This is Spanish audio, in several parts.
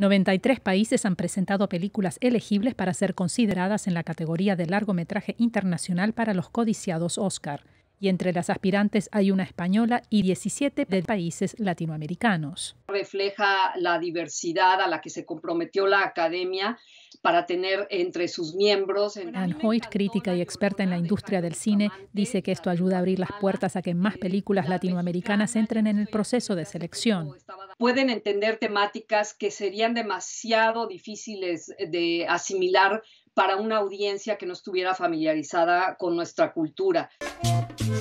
93 países han presentado películas elegibles para ser consideradas en la categoría de largometraje internacional para los codiciados Oscar, y entre las aspirantes hay una española y 17 de países latinoamericanos. Refleja la diversidad a la que se comprometió la academia para tener entre sus miembros. Anne Hoyt, crítica y experta en la industria del cine, dice que esto ayuda a abrir las puertas a que más películas latinoamericanas entren en el proceso de selección pueden entender temáticas que serían demasiado difíciles de asimilar para una audiencia que no estuviera familiarizada con nuestra cultura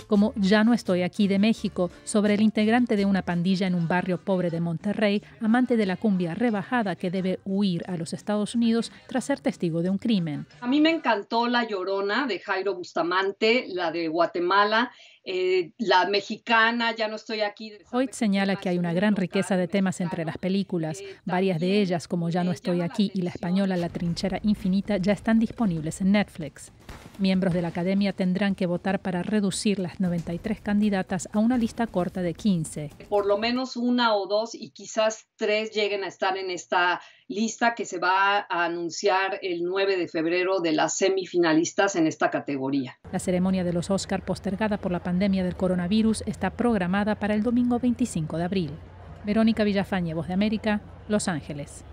como Ya no estoy aquí de México, sobre el integrante de una pandilla en un barrio pobre de Monterrey, amante de la cumbia rebajada que debe huir a los Estados Unidos tras ser testigo de un crimen. A mí me encantó La Llorona de Jairo Bustamante, la de Guatemala. Eh, la mexicana, ya no estoy aquí. Hoyt señala que hay una gran riqueza de temas entre las películas. Eh, Varias de ellas, como Ya no eh, estoy aquí y la española La trinchera infinita, ya están disponibles en Netflix. Miembros de la academia tendrán que votar para reducir las 93 candidatas a una lista corta de 15. Por lo menos una o dos y quizás tres lleguen a estar en esta lista que se va a anunciar el 9 de febrero de las semifinalistas en esta categoría. La ceremonia de los Oscar postergada por la pandemia del coronavirus está programada para el domingo 25 de abril. Verónica Villafañe, Voz de América, Los Ángeles.